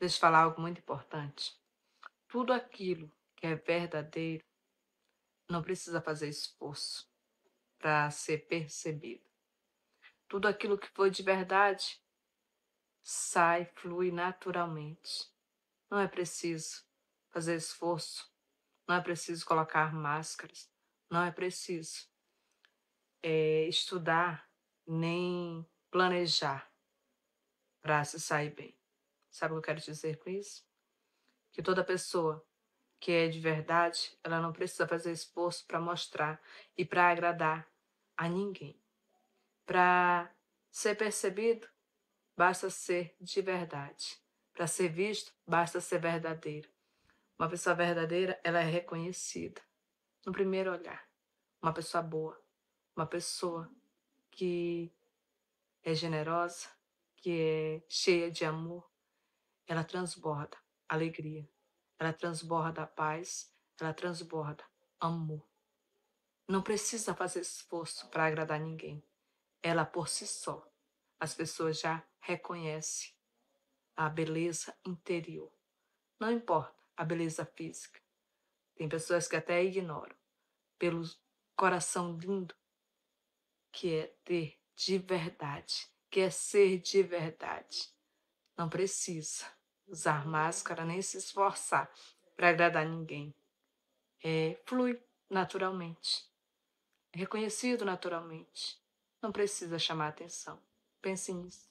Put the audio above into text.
Deixa eu falar algo muito importante. Tudo aquilo que é verdadeiro não precisa fazer esforço para ser percebido. Tudo aquilo que foi de verdade sai, flui naturalmente. Não é preciso fazer esforço, não é preciso colocar máscaras, não é preciso é, estudar nem planejar para se sair bem. Sabe o que eu quero dizer com isso? Que toda pessoa que é de verdade, ela não precisa fazer esforço para mostrar e para agradar a ninguém. Para ser percebido, basta ser de verdade. Para ser visto, basta ser verdadeiro. Uma pessoa verdadeira, ela é reconhecida no primeiro olhar. Uma pessoa boa, uma pessoa que é generosa, que é cheia de amor, ela transborda alegria, ela transborda paz, ela transborda amor. Não precisa fazer esforço para agradar ninguém. Ela por si só, as pessoas já reconhecem a beleza interior. Não importa a beleza física. Tem pessoas que até ignoram pelo coração lindo que é ter de verdade, que é ser de verdade. Não precisa usar máscara, nem se esforçar para agradar ninguém. É, flui naturalmente, é reconhecido naturalmente. Não precisa chamar atenção. Pense nisso.